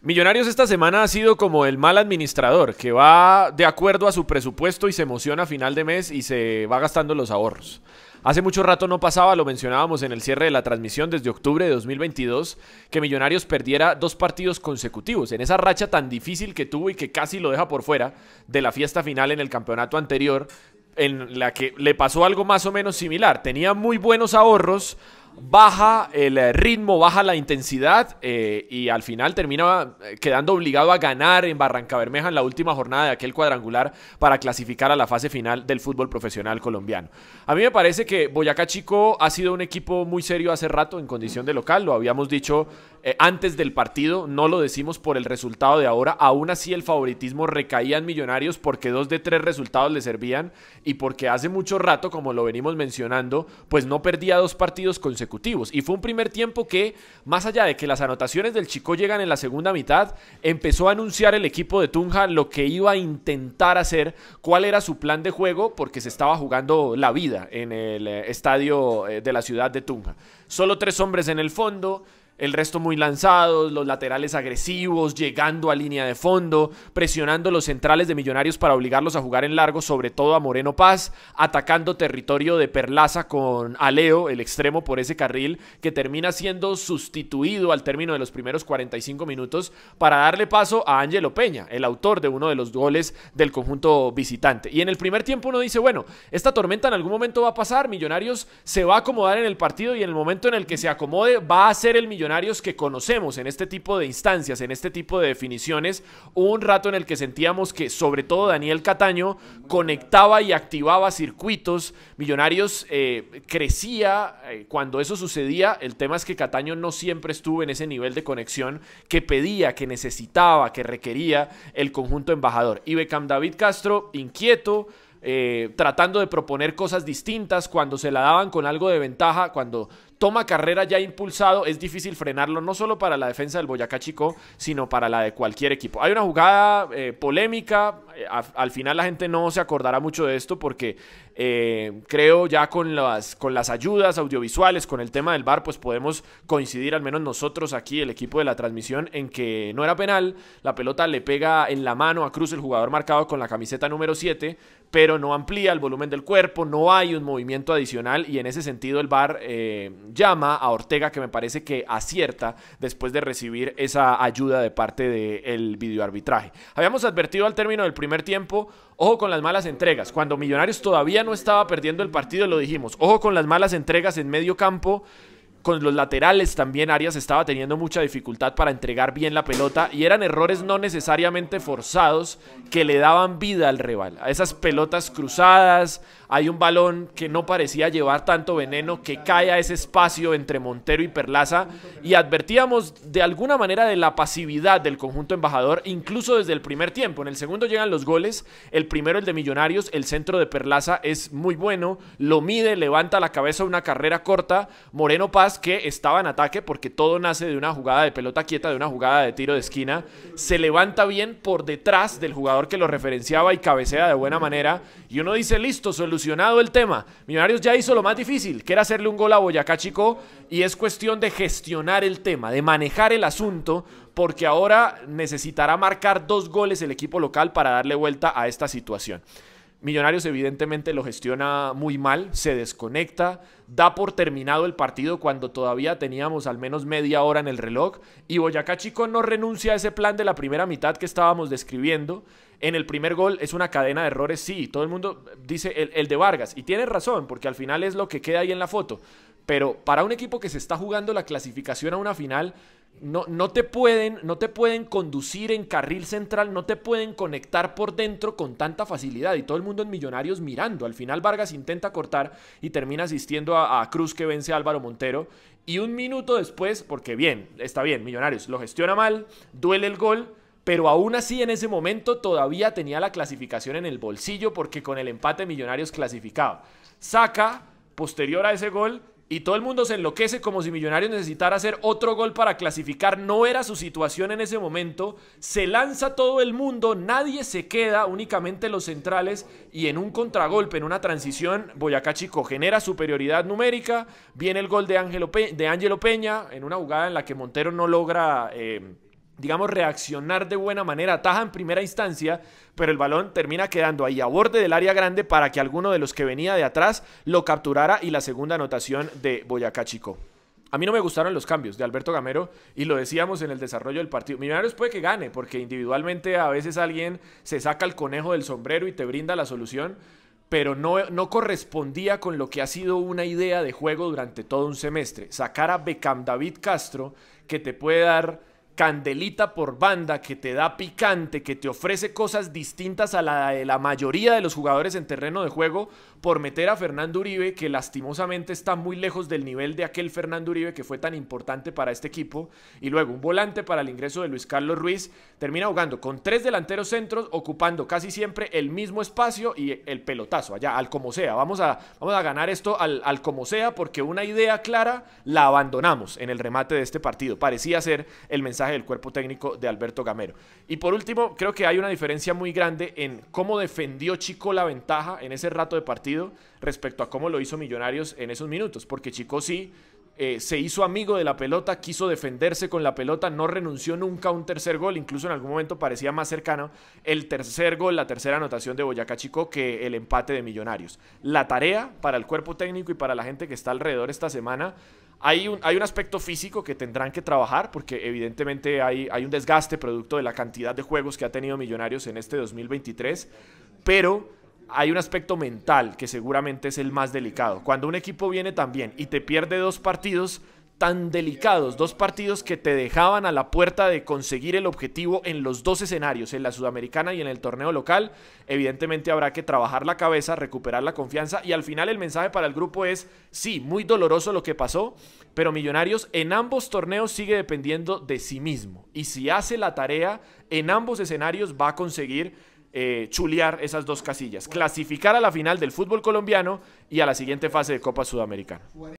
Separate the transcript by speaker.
Speaker 1: Millonarios esta semana ha sido como el mal administrador, que va de acuerdo a su presupuesto y se emociona a final de mes y se va gastando los ahorros. Hace mucho rato no pasaba, lo mencionábamos en el cierre de la transmisión desde octubre de 2022, que Millonarios perdiera dos partidos consecutivos en esa racha tan difícil que tuvo y que casi lo deja por fuera de la fiesta final en el campeonato anterior, en la que le pasó algo más o menos similar. Tenía muy buenos ahorros, baja el eh, ritmo, baja la intensidad eh, y al final termina eh, quedando obligado a ganar en Barranca Bermeja en la última jornada de aquel cuadrangular para clasificar a la fase final del fútbol profesional colombiano. A mí me parece que Boyacá Chico ha sido un equipo muy serio hace rato en condición de local, lo habíamos dicho eh, antes del partido, no lo decimos por el resultado de ahora, aún así el favoritismo recaía en Millonarios porque dos de tres resultados le servían y porque hace mucho rato, como lo venimos mencionando, pues no perdía dos partidos consecutivos. Y fue un primer tiempo que, más allá de que las anotaciones del Chico llegan en la segunda mitad, empezó a anunciar el equipo de Tunja lo que iba a intentar hacer, cuál era su plan de juego, porque se estaba jugando la vida en el eh, estadio eh, de la ciudad de Tunja. Solo tres hombres en el fondo, el resto muy lanzados, los laterales agresivos, llegando a línea de fondo, presionando los centrales de Millonarios para obligarlos a jugar en largo, sobre todo a Moreno Paz, atacando territorio de Perlaza con Aleo, el extremo por ese carril, que termina siendo sustituido al término de los primeros 45 minutos para darle paso a Ángelo Peña, el autor de uno de los goles del conjunto visitante. Y en el primer tiempo uno dice, bueno, esta tormenta en algún momento va a pasar, Millonarios se va a acomodar en el partido y en el momento en el que se acomode va a ser el Millonario millonarios que conocemos en este tipo de instancias, en este tipo de definiciones, hubo un rato en el que sentíamos que sobre todo Daniel Cataño conectaba y activaba circuitos, millonarios eh, crecía eh, cuando eso sucedía, el tema es que Cataño no siempre estuvo en ese nivel de conexión que pedía, que necesitaba, que requería el conjunto embajador. Y Becam David Castro, inquieto, eh, tratando de proponer cosas distintas, cuando se la daban con algo de ventaja, cuando toma carrera ya impulsado, es difícil frenarlo, no solo para la defensa del Boyacá Chico, sino para la de cualquier equipo. Hay una jugada eh, polémica, eh, al final la gente no se acordará mucho de esto porque eh, creo ya con las, con las ayudas audiovisuales, con el tema del VAR, pues podemos coincidir, al menos nosotros aquí, el equipo de la transmisión, en que no era penal, la pelota le pega en la mano a Cruz, el jugador marcado con la camiseta número 7, pero no amplía el volumen del cuerpo, no hay un movimiento adicional y en ese sentido el VAR eh, llama a Ortega que me parece que acierta después de recibir esa ayuda de parte del videoarbitraje. Habíamos advertido al término del primer tiempo Ojo con las malas entregas. Cuando Millonarios todavía no estaba perdiendo el partido, lo dijimos. Ojo con las malas entregas en medio campo. Con los laterales también Arias estaba teniendo mucha dificultad para entregar bien la pelota y eran errores no necesariamente forzados que le daban vida al rival. A esas pelotas cruzadas, hay un balón que no parecía llevar tanto veneno que cae a ese espacio entre Montero y Perlaza y advertíamos de alguna manera de la pasividad del conjunto embajador incluso desde el primer tiempo. En el segundo llegan los goles, el primero el de Millonarios, el centro de Perlaza es muy bueno, lo mide, levanta la cabeza una carrera corta, Moreno Paz que estaba en ataque porque todo nace de una jugada de pelota quieta, de una jugada de tiro de esquina, se levanta bien por detrás del jugador que lo referenciaba y cabecea de buena manera y uno dice listo, solución solucionado el tema. Millonarios ya hizo lo más difícil, que era hacerle un gol a Boyacá Chico, y es cuestión de gestionar el tema, de manejar el asunto, porque ahora necesitará marcar dos goles el equipo local para darle vuelta a esta situación. Millonarios evidentemente lo gestiona muy mal, se desconecta, da por terminado el partido cuando todavía teníamos al menos media hora en el reloj y Boyacá Chico no renuncia a ese plan de la primera mitad que estábamos describiendo. En el primer gol es una cadena de errores, sí, todo el mundo dice el, el de Vargas y tiene razón porque al final es lo que queda ahí en la foto. Pero para un equipo que se está jugando la clasificación a una final, no, te pueden, no te pueden conducir en carril central, no te pueden conectar por dentro con tanta facilidad. Y todo el mundo en Millonarios mirando. Al final Vargas intenta cortar y termina asistiendo a, a Cruz que vence a Álvaro Montero. Y un minuto después, porque bien, está bien, Millonarios lo gestiona mal, duele el gol, pero aún así en ese momento todavía tenía la clasificación en el bolsillo porque con el empate Millonarios clasificaba. Saca, posterior a ese gol, y todo el mundo se enloquece como si Millonarios necesitara hacer otro gol para clasificar. No era su situación en ese momento. Se lanza todo el mundo, nadie se queda, únicamente los centrales. Y en un contragolpe, en una transición, Boyacá Chico genera superioridad numérica. Viene el gol de Ángelo de Angelo Peña en una jugada en la que Montero no logra... Eh, digamos, reaccionar de buena manera, ataja en primera instancia, pero el balón termina quedando ahí a borde del área grande para que alguno de los que venía de atrás lo capturara y la segunda anotación de Boyacá Chico. A mí no me gustaron los cambios de Alberto Gamero y lo decíamos en el desarrollo del partido. Millonarios puede que gane, porque individualmente a veces alguien se saca el conejo del sombrero y te brinda la solución, pero no, no correspondía con lo que ha sido una idea de juego durante todo un semestre. Sacar a Becam David Castro, que te puede dar candelita por banda, que te da picante, que te ofrece cosas distintas a la de la mayoría de los jugadores en terreno de juego, por meter a Fernando Uribe, que lastimosamente está muy lejos del nivel de aquel Fernando Uribe que fue tan importante para este equipo, y luego un volante para el ingreso de Luis Carlos Ruiz, termina jugando con tres delanteros centros, ocupando casi siempre el mismo espacio y el pelotazo, allá, al como sea. Vamos a, vamos a ganar esto al, al como sea, porque una idea clara la abandonamos en el remate de este partido. Parecía ser el mensaje del cuerpo técnico de Alberto Gamero. Y por último, creo que hay una diferencia muy grande en cómo defendió Chico la ventaja en ese rato de partido respecto a cómo lo hizo Millonarios en esos minutos, porque Chico sí eh, se hizo amigo de la pelota, quiso defenderse con la pelota, no renunció nunca a un tercer gol, incluso en algún momento parecía más cercano el tercer gol, la tercera anotación de Boyacá Chico que el empate de Millonarios. La tarea para el cuerpo técnico y para la gente que está alrededor esta semana hay un, aspecto físico que tendrán que trabajar porque evidentemente hay, hay un desgaste producto de la cantidad de juegos que ha tenido Millonarios en este 2023, pero hay un aspecto mental que seguramente es el más delicado. Cuando un equipo viene también y te pierde dos partidos, tan delicados, dos partidos que te dejaban a la puerta de conseguir el objetivo en los dos escenarios, en la sudamericana y en el torneo local. Evidentemente habrá que trabajar la cabeza, recuperar la confianza y al final el mensaje para el grupo es, sí, muy doloroso lo que pasó, pero Millonarios en ambos torneos sigue dependiendo de sí mismo y si hace la tarea en ambos escenarios va a conseguir eh, chulear esas dos casillas, clasificar a la final del fútbol colombiano y a la siguiente fase de Copa Sudamericana.